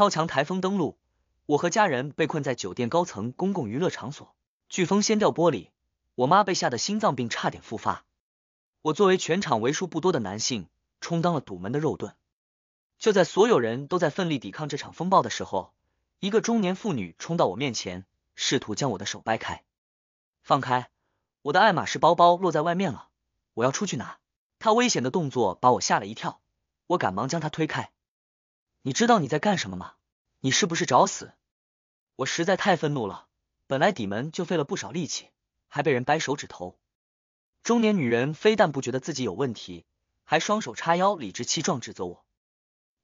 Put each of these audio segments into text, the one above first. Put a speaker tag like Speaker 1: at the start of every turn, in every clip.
Speaker 1: 超强台风登陆，我和家人被困在酒店高层公共娱乐场所。飓风掀掉玻璃，我妈被吓得心脏病差点复发。我作为全场为数不多的男性，充当了堵门的肉盾。就在所有人都在奋力抵抗这场风暴的时候，一个中年妇女冲到我面前，试图将我的手掰开，放开我的爱马仕包包落在外面了，我要出去拿。她危险的动作把我吓了一跳，我赶忙将她推开。你知道你在干什么吗？你是不是找死？我实在太愤怒了，本来抵门就费了不少力气，还被人掰手指头。中年女人非但不觉得自己有问题，还双手叉腰，理直气壮指责我：“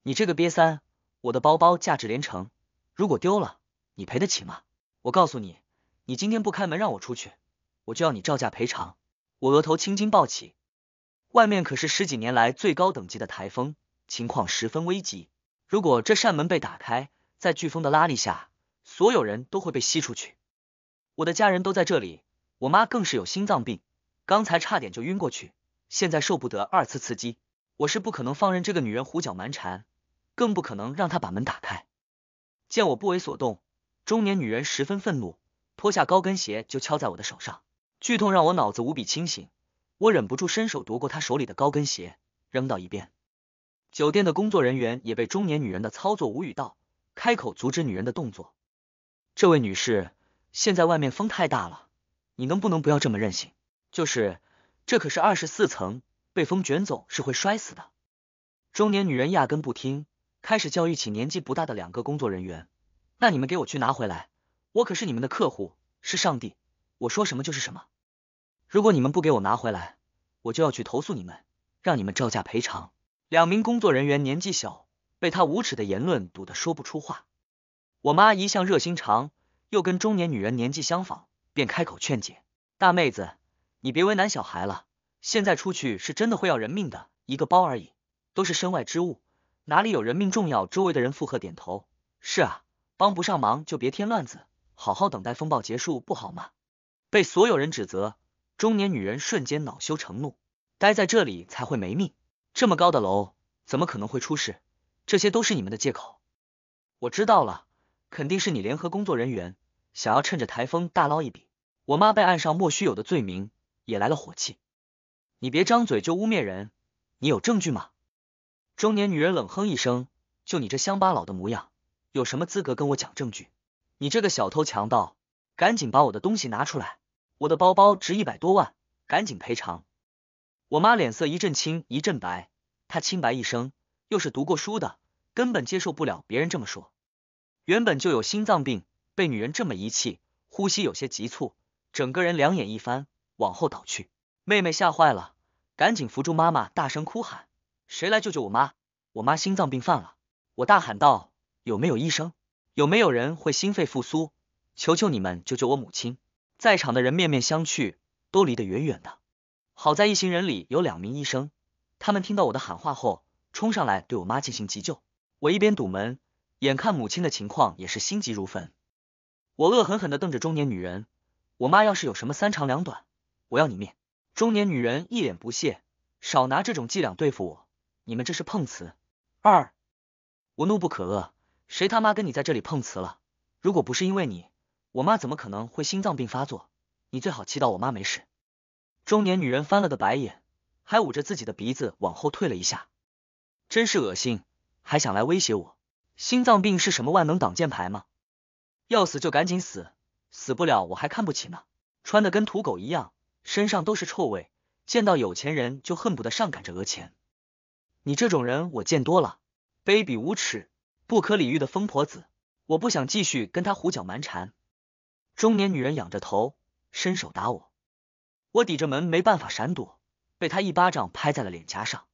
Speaker 1: 你这个瘪三，我的包包价值连城，如果丢了，你赔得起吗？我告诉你，你今天不开门让我出去，我就要你照价赔偿。”我额头青筋暴起，外面可是十几年来最高等级的台风，情况十分危急。如果这扇门被打开，在飓风的拉力下，所有人都会被吸出去。我的家人都在这里，我妈更是有心脏病，刚才差点就晕过去，现在受不得二次刺激。我是不可能放任这个女人胡搅蛮缠，更不可能让她把门打开。见我不为所动，中年女人十分愤怒，脱下高跟鞋就敲在我的手上，剧痛让我脑子无比清醒，我忍不住伸手夺过她手里的高跟鞋，扔到一边。酒店的工作人员也被中年女人的操作无语到，开口阻止女人的动作。这位女士，现在外面风太大了，你能不能不要这么任性？就是，这可是二十四层，被风卷走是会摔死的。中年女人压根不听，开始教育起年纪不大的两个工作人员。那你们给我去拿回来，我可是你们的客户，是上帝，我说什么就是什么。如果你们不给我拿回来，我就要去投诉你们，让你们照价赔偿。两名工作人员年纪小，被他无耻的言论堵得说不出话。我妈一向热心肠，又跟中年女人年纪相仿，便开口劝解：“大妹子，你别为难小孩了，现在出去是真的会要人命的。一个包而已，都是身外之物，哪里有人命重要？”周围的人附和点头：“是啊，帮不上忙就别添乱子，好好等待风暴结束不好吗？”被所有人指责，中年女人瞬间恼羞成怒，待在这里才会没命。这么高的楼，怎么可能会出事？这些都是你们的借口。我知道了，肯定是你联合工作人员，想要趁着台风大捞一笔。我妈被按上莫须有的罪名，也来了火气。你别张嘴就污蔑人，你有证据吗？中年女人冷哼一声：“就你这乡巴佬的模样，有什么资格跟我讲证据？你这个小偷强盗，赶紧把我的东西拿出来！我的包包值一百多万，赶紧赔偿！”我妈脸色一阵青一阵白，她清白一生，又是读过书的，根本接受不了别人这么说。原本就有心脏病，被女人这么一气，呼吸有些急促，整个人两眼一翻，往后倒去。妹妹吓坏了，赶紧扶住妈妈，大声哭喊：“谁来救救我妈？我妈心脏病犯了！”我大喊道：“有没有医生？有没有人会心肺复苏？求求你们救救我母亲！”在场的人面面相觑，都离得远远的。好在一行人里有两名医生，他们听到我的喊话后，冲上来对我妈进行急救。我一边堵门，眼看母亲的情况也是心急如焚。我恶狠狠的瞪着中年女人，我妈要是有什么三长两短，我要你命！中年女人一脸不屑，少拿这种伎俩对付我，你们这是碰瓷！二，我怒不可遏，谁他妈跟你在这里碰瓷了？如果不是因为你，我妈怎么可能会心脏病发作？你最好祈祷我妈没事。中年女人翻了个白眼，还捂着自己的鼻子往后退了一下，真是恶心，还想来威胁我？心脏病是什么万能挡箭牌吗？要死就赶紧死，死不了我还看不起呢！穿的跟土狗一样，身上都是臭味，见到有钱人就恨不得上赶着讹钱。你这种人我见多了，卑鄙无耻、不可理喻的疯婆子！我不想继续跟他胡搅蛮缠。中年女人仰着头，伸手打我。我抵着门没办法闪躲，被他一巴掌拍在了脸颊上。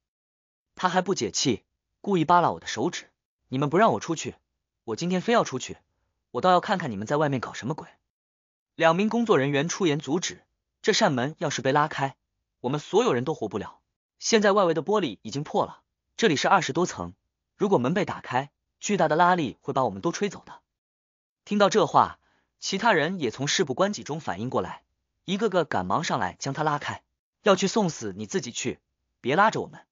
Speaker 1: 他还不解气，故意扒拉我的手指。你们不让我出去，我今天非要出去！我倒要看看你们在外面搞什么鬼！两名工作人员出言阻止，这扇门要是被拉开，我们所有人都活不了。现在外围的玻璃已经破了，这里是二十多层，如果门被打开，巨大的拉力会把我们都吹走的。听到这话，其他人也从事不关己中反应过来。一个个赶忙上来将他拉开，要去送死你自己去，别拉着我们。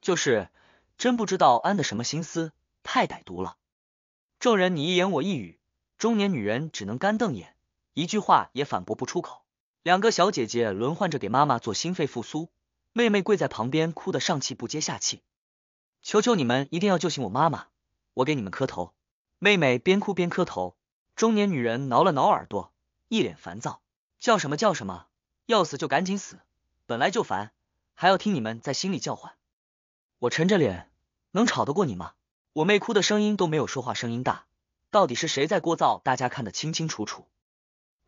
Speaker 1: 就是，真不知道安的什么心思，太歹毒了。众人你一言我一语，中年女人只能干瞪眼，一句话也反驳不出口。两个小姐姐轮换着给妈妈做心肺复苏，妹妹跪在旁边哭得上气不接下气，求求你们一定要救醒我妈妈，我给你们磕头。妹妹边哭边磕头，中年女人挠了挠耳朵，一脸烦躁。叫什么叫什么？要死就赶紧死！本来就烦，还要听你们在心里叫唤。我沉着脸，能吵得过你吗？我妹哭的声音都没有，说话声音大。到底是谁在聒噪？大家看得清清楚楚。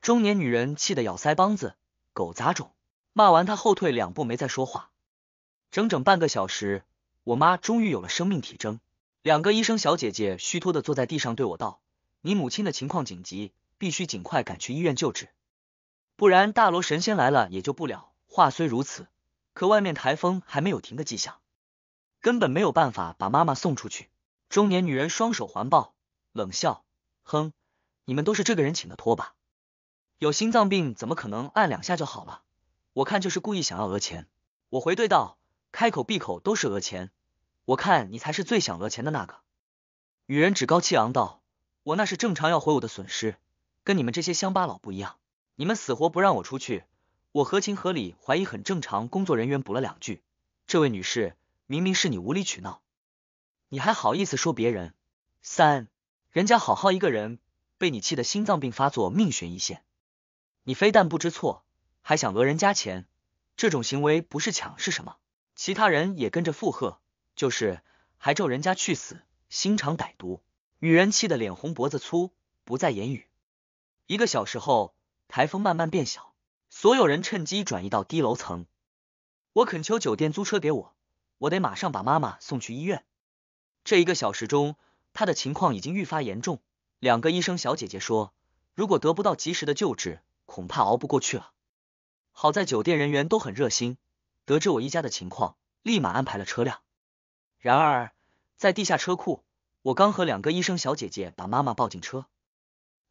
Speaker 1: 中年女人气得咬腮帮子，狗杂种！骂完她后退两步，没再说话。整整半个小时，我妈终于有了生命体征。两个医生小姐姐虚脱的坐在地上，对我道：“你母亲的情况紧急，必须尽快赶去医院救治。”不然，大罗神仙来了也救不了。话虽如此，可外面台风还没有停的迹象，根本没有办法把妈妈送出去。中年女人双手环抱，冷笑：“哼，你们都是这个人请的托吧？有心脏病怎么可能按两下就好了？我看就是故意想要讹钱。”我回怼道：“开口闭口都是讹钱，我看你才是最想讹钱的那个。”女人趾高气昂道：“我那是正常要回我的损失，跟你们这些乡巴佬不一样。”你们死活不让我出去，我合情合理怀疑很正常。工作人员补了两句：“这位女士，明明是你无理取闹，你还好意思说别人？三，人家好好一个人，被你气得心脏病发作，命悬一线，你非但不知错，还想讹人家钱，这种行为不是抢是什么？”其他人也跟着附和，就是还咒人家去死，心肠歹毒。女人气得脸红脖子粗，不再言语。一个小时后。台风慢慢变小，所有人趁机转移到低楼层。我恳求酒店租车给我，我得马上把妈妈送去医院。这一个小时中，她的情况已经愈发严重。两个医生小姐姐说，如果得不到及时的救治，恐怕熬不过去了。好在酒店人员都很热心，得知我一家的情况，立马安排了车辆。然而，在地下车库，我刚和两个医生小姐姐把妈妈抱进车，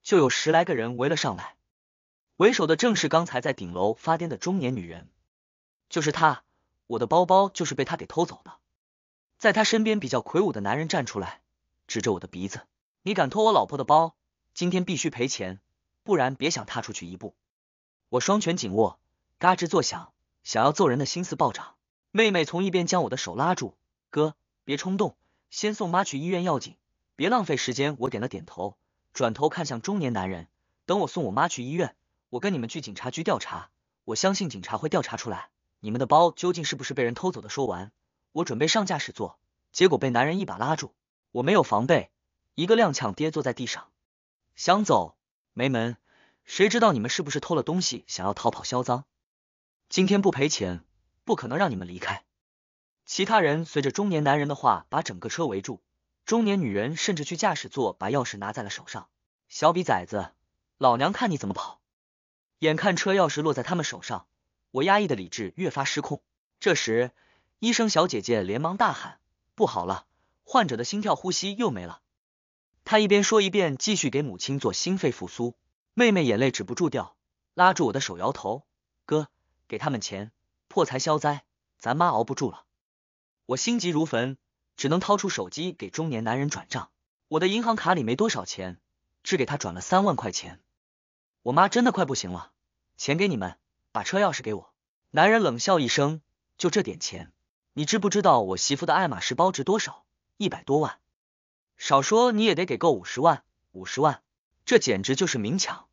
Speaker 1: 就有十来个人围了上来。为首的正是刚才在顶楼发癫的中年女人，就是她，我的包包就是被她给偷走的。在她身边比较魁梧的男人站出来，指着我的鼻子：“你敢偷我老婆的包，今天必须赔钱，不然别想踏出去一步。”我双拳紧握，嘎吱作响，想要揍人的心思暴涨。妹妹从一边将我的手拉住：“哥，别冲动，先送妈去医院要紧，别浪费时间。”我点了点头，转头看向中年男人：“等我送我妈去医院。”我跟你们去警察局调查，我相信警察会调查出来你们的包究竟是不是被人偷走的。说完，我准备上驾驶座，结果被男人一把拉住，我没有防备，一个踉跄跌坐在地上。想走？没门！谁知道你们是不是偷了东西想要逃跑销赃？今天不赔钱，不可能让你们离开。其他人随着中年男人的话把整个车围住，中年女人甚至去驾驶座把钥匙拿在了手上。小比崽子，老娘看你怎么跑！眼看车钥匙落在他们手上，我压抑的理智越发失控。这时，医生小姐姐连忙大喊：“不好了，患者的心跳呼吸又没了！”她一边说一边继续给母亲做心肺复苏。妹妹眼泪止不住掉，拉住我的手摇头：“哥，给他们钱，破财消灾，咱妈熬不住了。”我心急如焚，只能掏出手机给中年男人转账。我的银行卡里没多少钱，只给他转了三万块钱。我妈真的快不行了，钱给你们，把车钥匙给我。男人冷笑一声，就这点钱，你知不知道我媳妇的爱马仕包值多少？一百多万，少说你也得给够五十万。五十万，这简直就是明抢！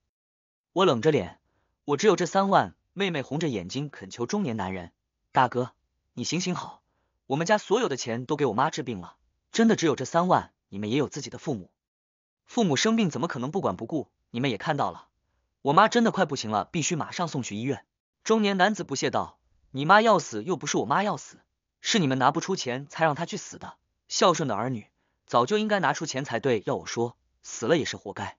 Speaker 1: 我冷着脸，我只有这三万。妹妹红着眼睛恳求中年男人，大哥，你行行好，我们家所有的钱都给我妈治病了，真的只有这三万。你们也有自己的父母，父母生病怎么可能不管不顾？你们也看到了。我妈真的快不行了，必须马上送去医院。中年男子不屑道：“你妈要死又不是我妈要死，是你们拿不出钱才让她去死的。孝顺的儿女早就应该拿出钱才对。要我说，死了也是活该，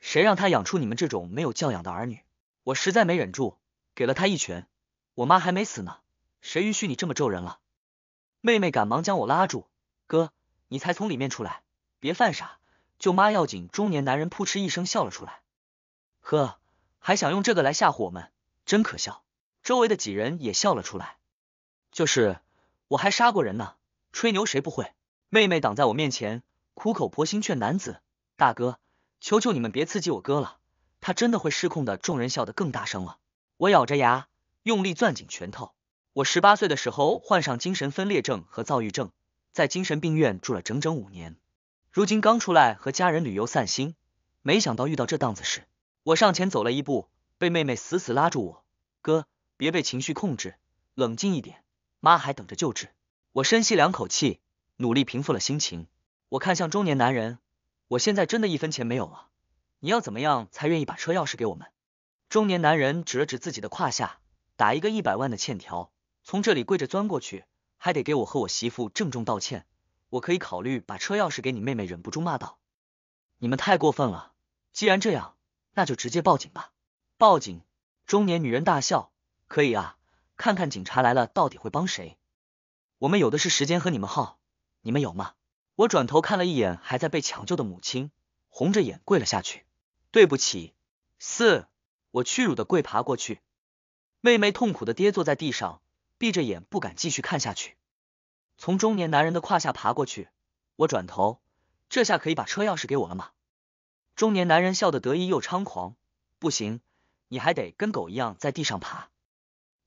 Speaker 1: 谁让他养出你们这种没有教养的儿女？”我实在没忍住，给了他一拳。我妈还没死呢，谁允许你这么咒人了？妹妹赶忙将我拉住：“哥，你才从里面出来，别犯傻。舅妈要紧。”中年男人扑哧一声笑了出来。呵，还想用这个来吓唬我们，真可笑！周围的几人也笑了出来。就是，我还杀过人呢，吹牛谁不会？妹妹挡在我面前，苦口婆心劝男子：“大哥，求求你们别刺激我哥了，他真的会失控的。”众人笑得更大声了。我咬着牙，用力攥紧拳头。我十八岁的时候患上精神分裂症和躁郁症，在精神病院住了整整五年。如今刚出来和家人旅游散心，没想到遇到这档子事。我上前走了一步，被妹妹死死拉住。我哥，别被情绪控制，冷静一点。妈还等着救治。我深吸两口气，努力平复了心情。我看向中年男人，我现在真的一分钱没有了。你要怎么样才愿意把车钥匙给我们？中年男人指了指自己的胯下，打一个一百万的欠条，从这里跪着钻过去，还得给我和我媳妇郑重道歉。我可以考虑把车钥匙给你妹妹，忍不住骂道：“你们太过分了！既然这样。”那就直接报警吧，报警！中年女人大笑，可以啊，看看警察来了到底会帮谁？我们有的是时间和你们耗，你们有吗？我转头看了一眼还在被抢救的母亲，红着眼跪了下去，对不起。四，我屈辱的跪爬过去，妹妹痛苦的跌坐在地上，闭着眼不敢继续看下去。从中年男人的胯下爬过去，我转头，这下可以把车钥匙给我了吗？中年男人笑得得意又猖狂，不行，你还得跟狗一样在地上爬，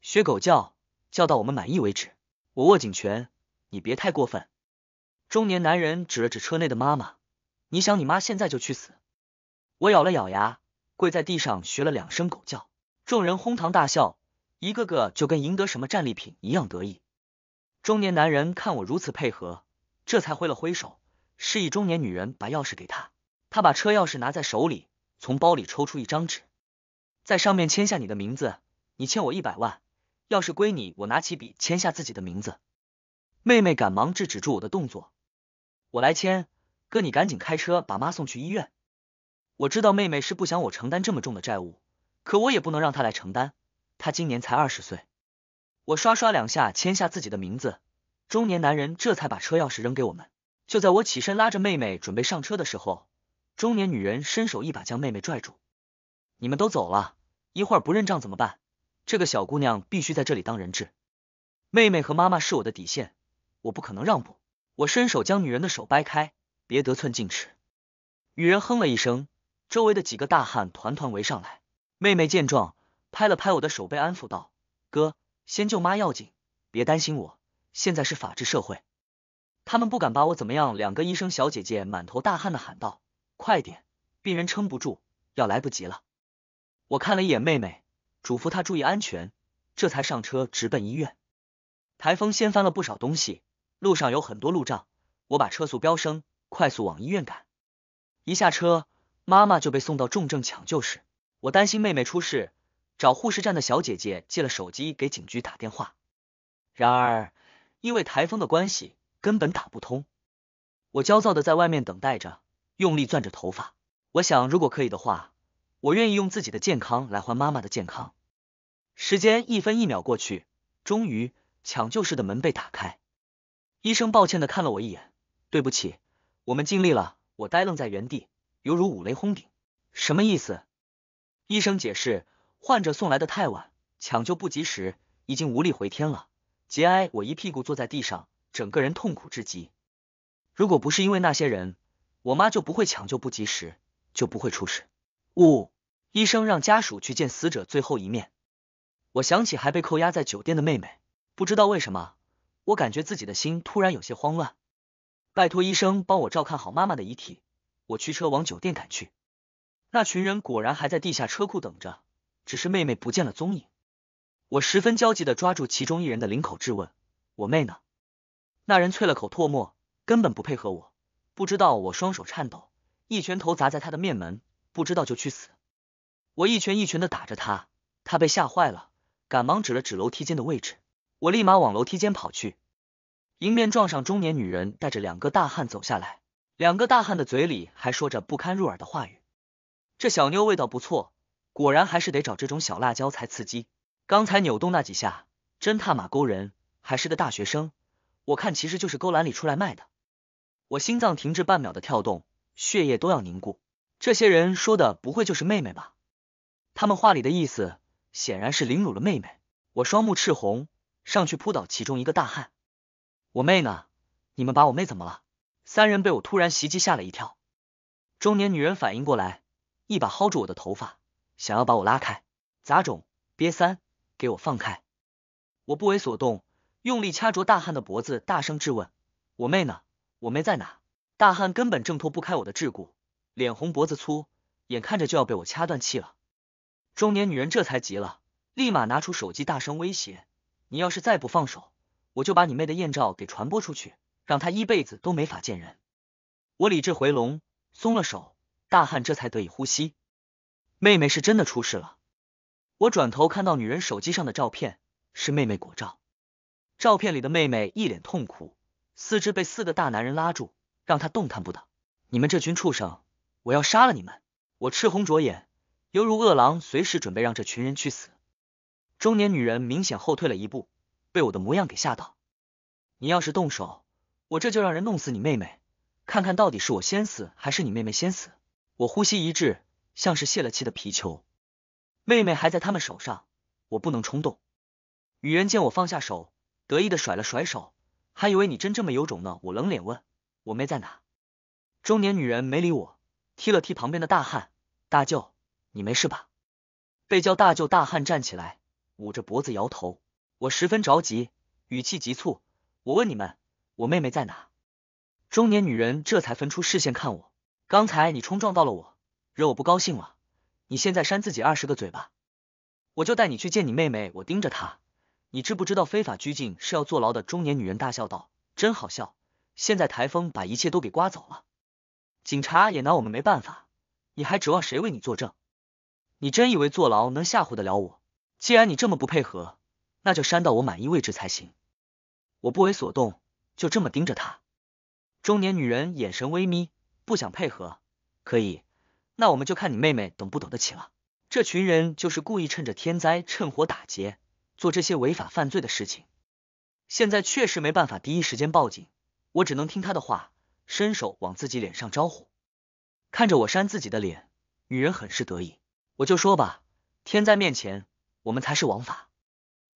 Speaker 1: 学狗叫，叫到我们满意为止。我握紧拳，你别太过分。中年男人指了指车内的妈妈，你想你妈现在就去死？我咬了咬牙，跪在地上学了两声狗叫，众人哄堂大笑，一个个就跟赢得什么战利品一样得意。中年男人看我如此配合，这才挥了挥手，示意中年女人把钥匙给他。他把车钥匙拿在手里，从包里抽出一张纸，在上面签下你的名字。你欠我一百万，要是归你，我拿起笔签下自己的名字。妹妹赶忙制止住我的动作，我来签，哥你赶紧开车把妈送去医院。我知道妹妹是不想我承担这么重的债务，可我也不能让她来承担，她今年才二十岁。我刷刷两下签下自己的名字，中年男人这才把车钥匙扔给我们。就在我起身拉着妹妹准备上车的时候。中年女人伸手一把将妹妹拽住，你们都走了，一会儿不认账怎么办？这个小姑娘必须在这里当人质，妹妹和妈妈是我的底线，我不可能让步。我伸手将女人的手掰开，别得寸进尺。女人哼了一声，周围的几个大汉团团围上来。妹妹见状，拍了拍我的手被安抚道：“哥，先救妈要紧，别担心我。现在是法治社会，他们不敢把我怎么样。”两个医生小姐姐满头大汗的喊道。快点，病人撑不住，要来不及了。我看了一眼妹妹，嘱咐她注意安全，这才上车直奔医院。台风掀翻了不少东西，路上有很多路障，我把车速飙升，快速往医院赶。一下车，妈妈就被送到重症抢救室。我担心妹妹出事，找护士站的小姐姐借了手机给警局打电话，然而因为台风的关系，根本打不通。我焦躁的在外面等待着。用力攥着头发，我想，如果可以的话，我愿意用自己的健康来换妈妈的健康。时间一分一秒过去，终于，抢救室的门被打开，医生抱歉地看了我一眼：“对不起，我们尽力了。”我呆愣在原地，犹如五雷轰顶，什么意思？医生解释，患者送来的太晚，抢救不及时，已经无力回天了。节哀。我一屁股坐在地上，整个人痛苦至极。如果不是因为那些人。我妈就不会抢救不及时，就不会出事。唔，医生让家属去见死者最后一面。我想起还被扣押在酒店的妹妹，不知道为什么，我感觉自己的心突然有些慌乱。拜托医生帮我照看好妈妈的遗体。我驱车往酒店赶去。那群人果然还在地下车库等着，只是妹妹不见了踪影。我十分焦急的抓住其中一人的领口质问：“我妹呢？”那人啐了口唾沫，根本不配合我。不知道我双手颤抖，一拳头砸在他的面门。不知道就去死！我一拳一拳的打着他，他被吓坏了，赶忙指了指楼梯间的位置。我立马往楼梯间跑去，迎面撞上中年女人带着两个大汉走下来，两个大汉的嘴里还说着不堪入耳的话语。这小妞味道不错，果然还是得找这种小辣椒才刺激。刚才扭动那几下，真他妈勾人！还是个大学生，我看其实就是勾栏里出来卖的。我心脏停滞半秒的跳动，血液都要凝固。这些人说的不会就是妹妹吧？他们话里的意思显然是凌辱了妹妹。我双目赤红，上去扑倒其中一个大汉。我妹呢？你们把我妹怎么了？三人被我突然袭击吓了一跳。中年女人反应过来，一把薅住我的头发，想要把我拉开。杂种，瘪三，给我放开！我不为所动，用力掐着大汉的脖子，大声质问：我妹呢？我妹在哪？大汉根本挣脱不开我的桎梏，脸红脖子粗，眼看着就要被我掐断气了。中年女人这才急了，立马拿出手机大声威胁：“你要是再不放手，我就把你妹的艳照给传播出去，让她一辈子都没法见人。”我理智回笼，松了手，大汉这才得以呼吸。妹妹是真的出事了。我转头看到女人手机上的照片，是妹妹果照，照片里的妹妹一脸痛苦。四肢被四个大男人拉住，让他动弹不得。你们这群畜生，我要杀了你们！我赤红着眼，犹如饿狼，随时准备让这群人去死。中年女人明显后退了一步，被我的模样给吓到。你要是动手，我这就让人弄死你妹妹，看看到底是我先死还是你妹妹先死。我呼吸一滞，像是泄了气的皮球。妹妹还在他们手上，我不能冲动。女人见我放下手，得意的甩了甩手。还以为你真这么有种呢！我冷脸问，我妹在哪？中年女人没理我，踢了踢旁边的大汉。大舅，你没事吧？被叫大舅大汉站起来，捂着脖子摇头。我十分着急，语气急促，我问你们，我妹妹在哪？中年女人这才分出视线看我。刚才你冲撞到了我，惹我不高兴了。你现在扇自己二十个嘴巴，我就带你去见你妹妹。我盯着她，你知不知道非法拘禁是要坐牢的？中年女人大笑道：“真好笑！现在台风把一切都给刮走了，警察也拿我们没办法。你还指望谁为你作证？你真以为坐牢能吓唬得了我？既然你这么不配合，那就删到我满意位置才行。”我不为所动，就这么盯着他。中年女人眼神微眯，不想配合，可以，那我们就看你妹妹懂不懂得起了。这群人就是故意趁着天灾趁火打劫。做这些违法犯罪的事情，现在确实没办法第一时间报警，我只能听他的话，伸手往自己脸上招呼。看着我扇自己的脸，女人很是得意。我就说吧，天灾面前，我们才是王法。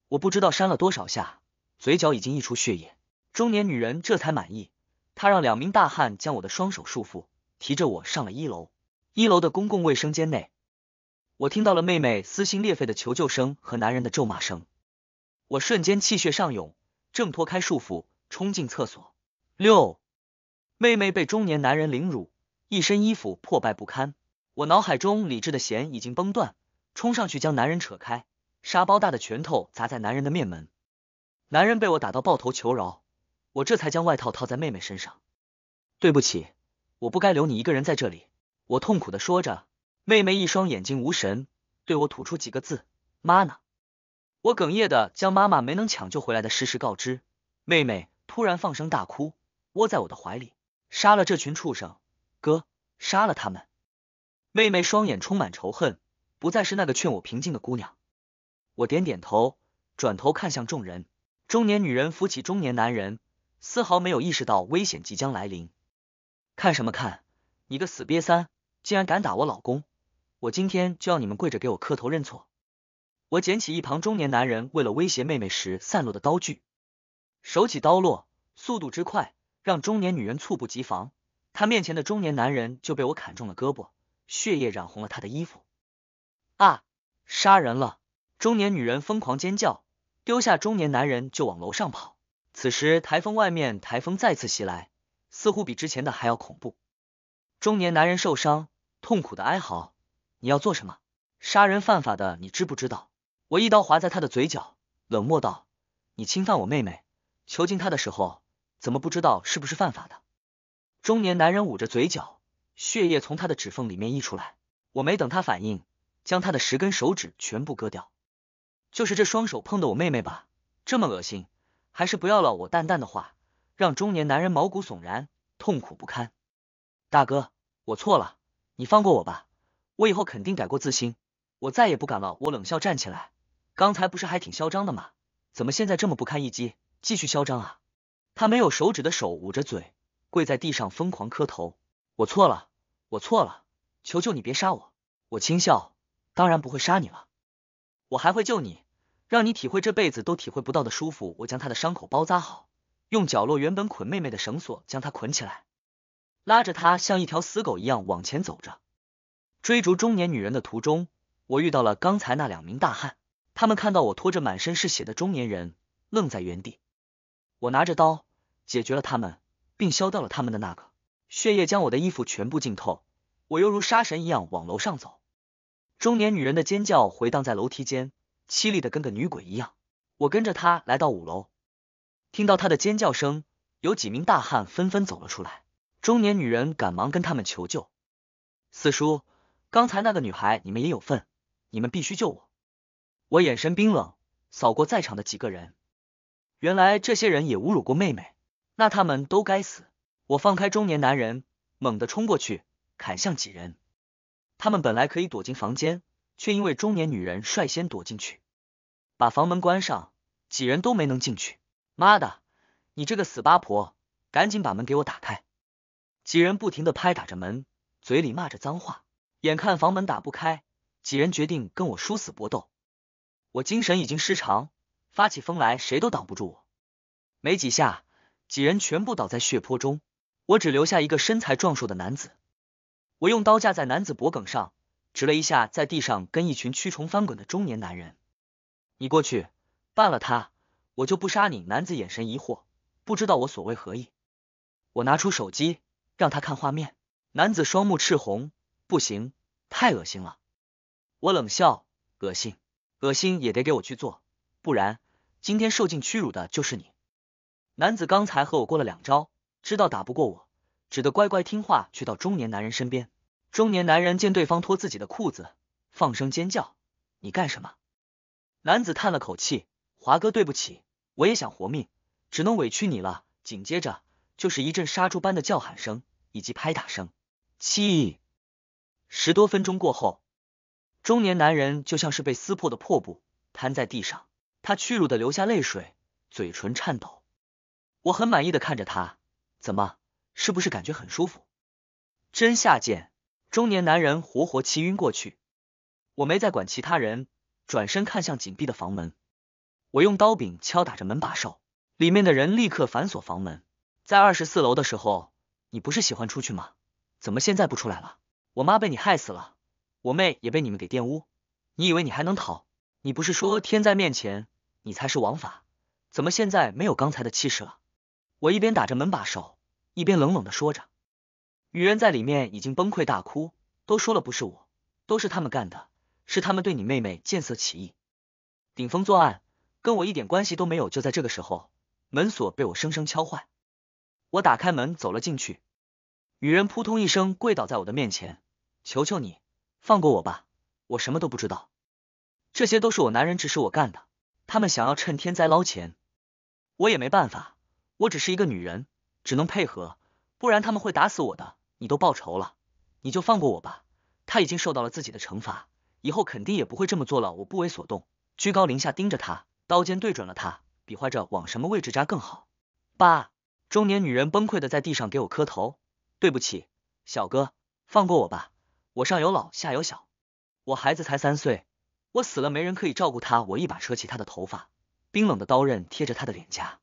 Speaker 1: 我不知道扇了多少下，嘴角已经溢出血液。中年女人这才满意，她让两名大汉将我的双手束缚，提着我上了一楼。一楼的公共卫生间内，我听到了妹妹撕心裂肺的求救声和男人的咒骂声。我瞬间气血上涌，挣脱开束缚，冲进厕所。六，妹妹被中年男人凌辱，一身衣服破败不堪。我脑海中理智的弦已经崩断，冲上去将男人扯开，沙包大的拳头砸在男人的面门。男人被我打到抱头求饶，我这才将外套套在妹妹身上。对不起，我不该留你一个人在这里。我痛苦的说着，妹妹一双眼睛无神，对我吐出几个字：“妈呢？”我哽咽的将妈妈没能抢救回来的事实告知妹妹，突然放声大哭，窝在我的怀里。杀了这群畜生，哥，杀了他们！妹妹双眼充满仇恨，不再是那个劝我平静的姑娘。我点点头，转头看向众人。中年女人扶起中年男人，丝毫没有意识到危险即将来临。看什么看？你个死瘪三，竟然敢打我老公！我今天就要你们跪着给我磕头认错！我捡起一旁中年男人为了威胁妹妹时散落的刀具，手起刀落，速度之快让中年女人猝不及防，她面前的中年男人就被我砍中了胳膊，血液染红了他的衣服。啊！杀人了！中年女人疯狂尖叫，丢下中年男人就往楼上跑。此时台风外面台风再次袭来，似乎比之前的还要恐怖。中年男人受伤，痛苦的哀嚎：“你要做什么？杀人犯法的，你知不知道？”我一刀划在他的嘴角，冷漠道：“你侵犯我妹妹，囚禁她的时候，怎么不知道是不是犯法的？”中年男人捂着嘴角，血液从他的指缝里面溢出来。我没等他反应，将他的十根手指全部割掉。就是这双手碰的我妹妹吧，这么恶心，还是不要了。我淡淡的话让中年男人毛骨悚然，痛苦不堪。大哥，我错了，你放过我吧，我以后肯定改过自新，我再也不敢了。我冷笑，站起来。刚才不是还挺嚣张的吗？怎么现在这么不堪一击？继续嚣张啊！他没有手指的手捂着嘴，跪在地上疯狂磕头。我错了，我错了，求求你别杀我！我轻笑，当然不会杀你了，我还会救你，让你体会这辈子都体会不到的舒服。我将他的伤口包扎好，用角落原本捆妹妹的绳索将他捆起来，拉着他像一条死狗一样往前走着。追逐中年女人的途中，我遇到了刚才那两名大汉。他们看到我拖着满身是血的中年人愣在原地，我拿着刀解决了他们，并削掉了他们的那个。血液将我的衣服全部浸透，我犹如杀神一样往楼上走。中年女人的尖叫回荡在楼梯间，凄厉的跟个女鬼一样。我跟着她来到五楼，听到她的尖叫声，有几名大汉纷纷走了出来。中年女人赶忙跟他们求救：“四叔，刚才那个女孩你们也有份，你们必须救我。”我眼神冰冷，扫过在场的几个人。原来这些人也侮辱过妹妹，那他们都该死！我放开中年男人，猛地冲过去砍向几人。他们本来可以躲进房间，却因为中年女人率先躲进去，把房门关上，几人都没能进去。妈的，你这个死八婆，赶紧把门给我打开！几人不停的拍打着门，嘴里骂着脏话。眼看房门打不开，几人决定跟我殊死搏斗。我精神已经失常，发起疯来谁都挡不住我。没几下，几人全部倒在血泊中，我只留下一个身材壮硕的男子。我用刀架在男子脖颈上，指了一下在地上跟一群蛆虫翻滚的中年男人：“你过去办了他，我就不杀你。”男子眼神疑惑，不知道我所为何意。我拿出手机让他看画面，男子双目赤红：“不行，太恶心了。”我冷笑：“恶心。”恶心也得给我去做，不然今天受尽屈辱的就是你。男子刚才和我过了两招，知道打不过我，只得乖乖听话，去到中年男人身边。中年男人见对方脱自己的裤子，放声尖叫：“你干什么？”男子叹了口气：“华哥，对不起，我也想活命，只能委屈你了。”紧接着就是一阵杀猪般的叫喊声以及拍打声。七十多分钟过后。中年男人就像是被撕破的破布，瘫在地上，他屈辱的流下泪水，嘴唇颤抖。我很满意的看着他，怎么，是不是感觉很舒服？真下贱！中年男人活活气晕过去。我没再管其他人，转身看向紧闭的房门，我用刀柄敲打着门把手，里面的人立刻反锁房门。在二十四楼的时候，你不是喜欢出去吗？怎么现在不出来了？我妈被你害死了！我妹也被你们给玷污，你以为你还能逃？你不是说天在面前，你才是王法？怎么现在没有刚才的气势了？我一边打着门把手，一边冷冷的说着。女人在里面已经崩溃大哭，都说了不是我，都是他们干的，是他们对你妹妹见色起意，顶风作案，跟我一点关系都没有。就在这个时候，门锁被我生生敲坏，我打开门走了进去。女人扑通一声跪倒在我的面前，求求你。放过我吧，我什么都不知道，这些都是我男人指使我干的，他们想要趁天灾捞钱，我也没办法，我只是一个女人，只能配合，不然他们会打死我的。你都报仇了，你就放过我吧。他已经受到了自己的惩罚，以后肯定也不会这么做了。我不为所动，居高临下盯着他，刀尖对准了他，比划着往什么位置扎更好。爸，中年女人崩溃的在地上给我磕头，对不起，小哥，放过我吧。我上有老下有小，我孩子才三岁，我死了没人可以照顾他。我一把扯起他的头发，冰冷的刀刃贴着他的脸颊。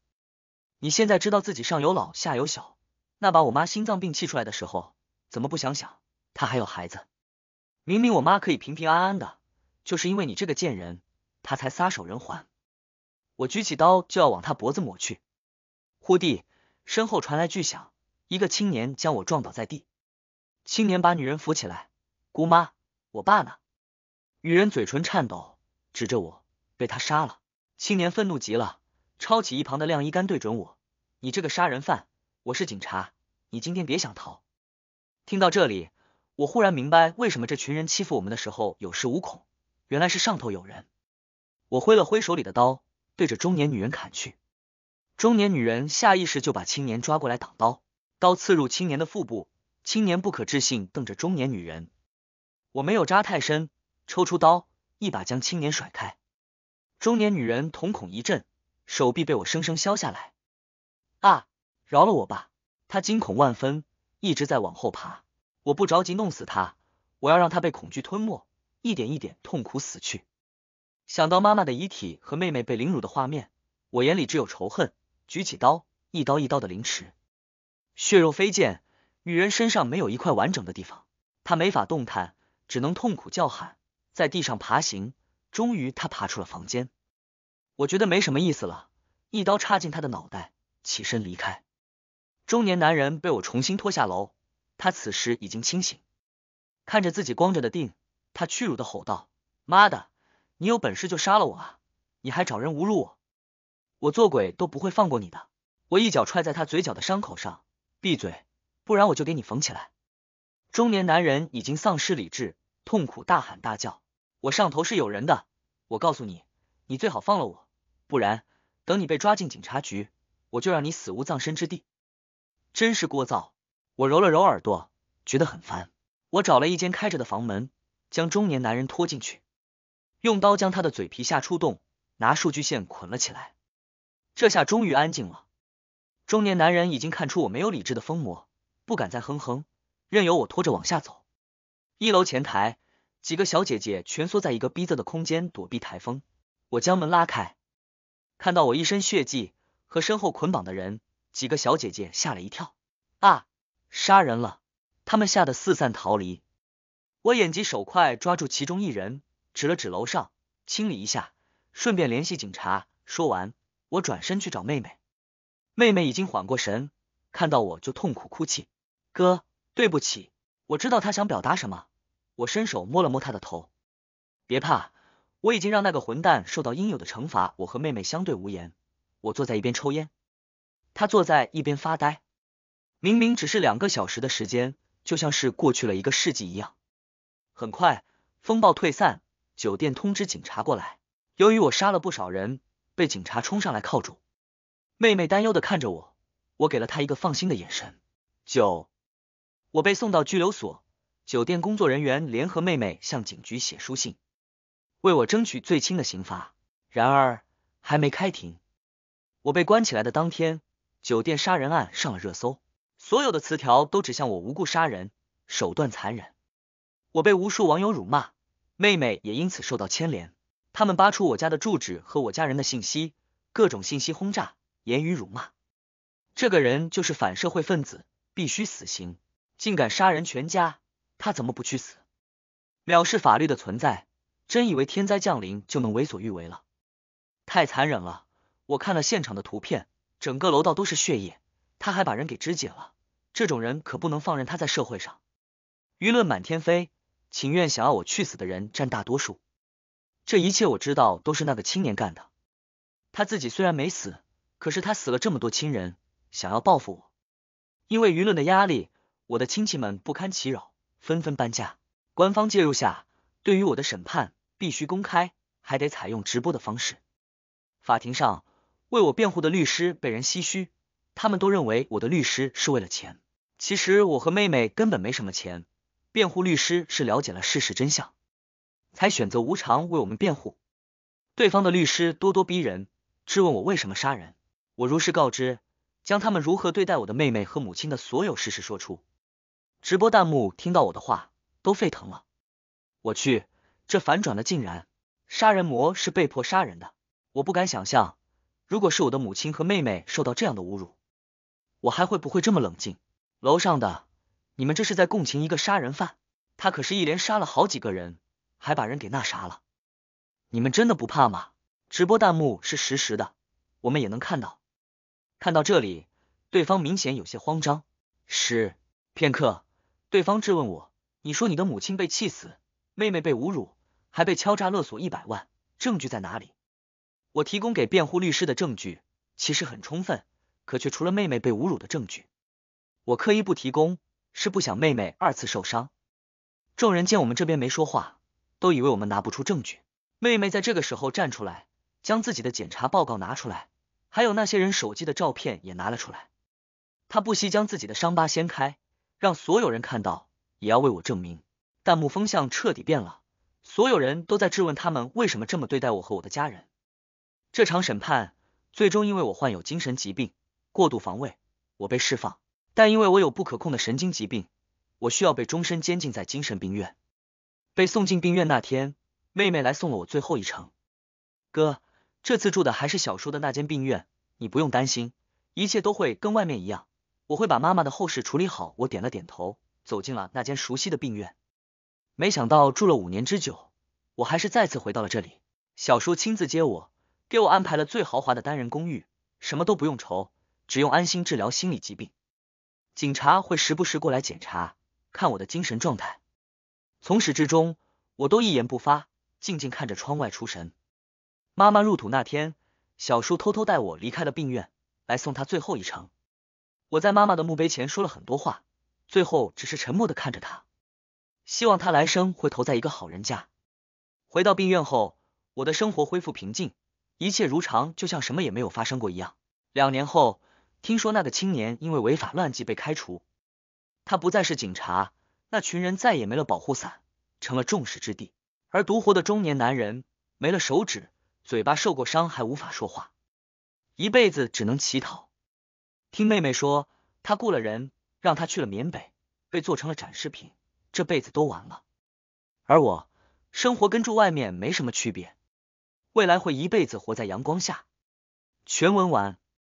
Speaker 1: 你现在知道自己上有老下有小，那把我妈心脏病气出来的时候，怎么不想想她还有孩子？明明我妈可以平平安安的，就是因为你这个贱人，她才撒手人寰。我举起刀就要往他脖子抹去，忽地身后传来巨响，一个青年将我撞倒在地。青年把女人扶起来。姑妈，我爸呢？女人嘴唇颤抖，指着我，被他杀了。青年愤怒极了，抄起一旁的晾衣杆对准我：“你这个杀人犯！我是警察，你今天别想逃！”听到这里，我忽然明白为什么这群人欺负我们的时候有恃无恐，原来是上头有人。我挥了挥手里的刀，对着中年女人砍去。中年女人下意识就把青年抓过来挡刀，刀刺入青年的腹部。青年不可置信瞪着中年女人。我没有扎太深，抽出刀，一把将青年甩开。中年女人瞳孔一震，手臂被我生生削下来。啊！饶了我吧！她惊恐万分，一直在往后爬。我不着急弄死他，我要让他被恐惧吞没，一点一点痛苦死去。想到妈妈的遗体和妹妹被凌辱的画面，我眼里只有仇恨。举起刀，一刀一刀的凌迟，血肉飞溅，女人身上没有一块完整的地方，她没法动弹。只能痛苦叫喊，在地上爬行。终于，他爬出了房间。我觉得没什么意思了，一刀插进他的脑袋，起身离开。中年男人被我重新拖下楼，他此时已经清醒，看着自己光着的腚，他屈辱的吼道：“妈的，你有本事就杀了我啊！你还找人侮辱我，我做鬼都不会放过你的！”我一脚踹在他嘴角的伤口上，闭嘴，不然我就给你缝起来。中年男人已经丧失理智。痛苦大喊大叫，我上头是有人的。我告诉你，你最好放了我，不然等你被抓进警察局，我就让你死无葬身之地。真是聒噪！我揉了揉耳朵，觉得很烦。我找了一间开着的房门，将中年男人拖进去，用刀将他的嘴皮下出洞，拿数据线捆了起来。这下终于安静了。中年男人已经看出我没有理智的疯魔，不敢再哼哼，任由我拖着往下走。一楼前台几个小姐姐蜷缩在一个逼仄的空间躲避台风，我将门拉开，看到我一身血迹和身后捆绑的人，几个小姐姐吓了一跳啊！杀人了！他们吓得四散逃离。我眼疾手快抓住其中一人，指了指楼上，清理一下，顺便联系警察。说完，我转身去找妹妹。妹妹已经缓过神，看到我就痛苦哭泣。哥，对不起，我知道他想表达什么。我伸手摸了摸他的头，别怕，我已经让那个混蛋受到应有的惩罚。我和妹妹相对无言，我坐在一边抽烟，他坐在一边发呆。明明只是两个小时的时间，就像是过去了一个世纪一样。很快，风暴退散，酒店通知警察过来。由于我杀了不少人，被警察冲上来铐住。妹妹担忧的看着我，我给了她一个放心的眼神。九，我被送到拘留所。酒店工作人员联合妹妹向警局写书信，为我争取最轻的刑罚。然而，还没开庭，我被关起来的当天，酒店杀人案上了热搜，所有的词条都指向我无故杀人，手段残忍。我被无数网友辱骂，妹妹也因此受到牵连。他们扒出我家的住址和我家人的信息，各种信息轰炸，言语辱骂。这个人就是反社会分子，必须死刑！竟敢杀人全家！他怎么不去死？藐视法律的存在，真以为天灾降临就能为所欲为了？太残忍了！我看了现场的图片，整个楼道都是血液，他还把人给肢解了。这种人可不能放任他在社会上。舆论满天飞，情愿想要我去死的人占大多数。这一切我知道都是那个青年干的。他自己虽然没死，可是他死了这么多亲人，想要报复我。因为舆论的压力，我的亲戚们不堪其扰。纷纷搬家。官方介入下，对于我的审判必须公开，还得采用直播的方式。法庭上，为我辩护的律师被人唏嘘，他们都认为我的律师是为了钱。其实我和妹妹根本没什么钱，辩护律师是了解了事实真相，才选择无偿为我们辩护。对方的律师咄咄逼人，质问我为什么杀人。我如实告知，将他们如何对待我的妹妹和母亲的所有事实说出。直播弹幕听到我的话都沸腾了，我去，这反转的竟然杀人魔是被迫杀人的，我不敢想象，如果是我的母亲和妹妹受到这样的侮辱，我还会不会这么冷静？楼上的，你们这是在共情一个杀人犯，他可是一连杀了好几个人，还把人给那啥了，你们真的不怕吗？直播弹幕是实时的，我们也能看到。看到这里，对方明显有些慌张，是片刻。对方质问我：“你说你的母亲被气死，妹妹被侮辱，还被敲诈勒索一百万，证据在哪里？”我提供给辩护律师的证据其实很充分，可却除了妹妹被侮辱的证据，我刻意不提供，是不想妹妹二次受伤。众人见我们这边没说话，都以为我们拿不出证据。妹妹在这个时候站出来，将自己的检查报告拿出来，还有那些人手机的照片也拿了出来。她不惜将自己的伤疤掀开。让所有人看到，也要为我证明。弹幕风向彻底变了，所有人都在质问他们为什么这么对待我和我的家人。这场审判最终因为我患有精神疾病，过度防卫，我被释放。但因为我有不可控的神经疾病，我需要被终身监禁在精神病院。被送进病院那天，妹妹来送了我最后一程。哥，这次住的还是小叔的那间病院，你不用担心，一切都会跟外面一样。我会把妈妈的后事处理好。我点了点头，走进了那间熟悉的病院。没想到住了五年之久，我还是再次回到了这里。小叔亲自接我，给我安排了最豪华的单人公寓，什么都不用愁，只用安心治疗心理疾病。警察会时不时过来检查，看我的精神状态。从始至终，我都一言不发，静静看着窗外出神。妈妈入土那天，小叔偷偷带我离开了病院，来送他最后一程。我在妈妈的墓碑前说了很多话，最后只是沉默的看着她，希望她来生会投在一个好人家。回到病院后，我的生活恢复平静，一切如常，就像什么也没有发生过一样。两年后，听说那个青年因为违法乱纪被开除，他不再是警察，那群人再也没了保护伞，成了众矢之的。而独活的中年男人没了手指，嘴巴受过伤还无法说话，一辈子只能乞讨。听妹妹说，她雇了人，让她去了缅北，被做成了展示品，这辈子都完了。而我，生活跟住外面没什么区别，未来会一辈子活在阳光下。全文完。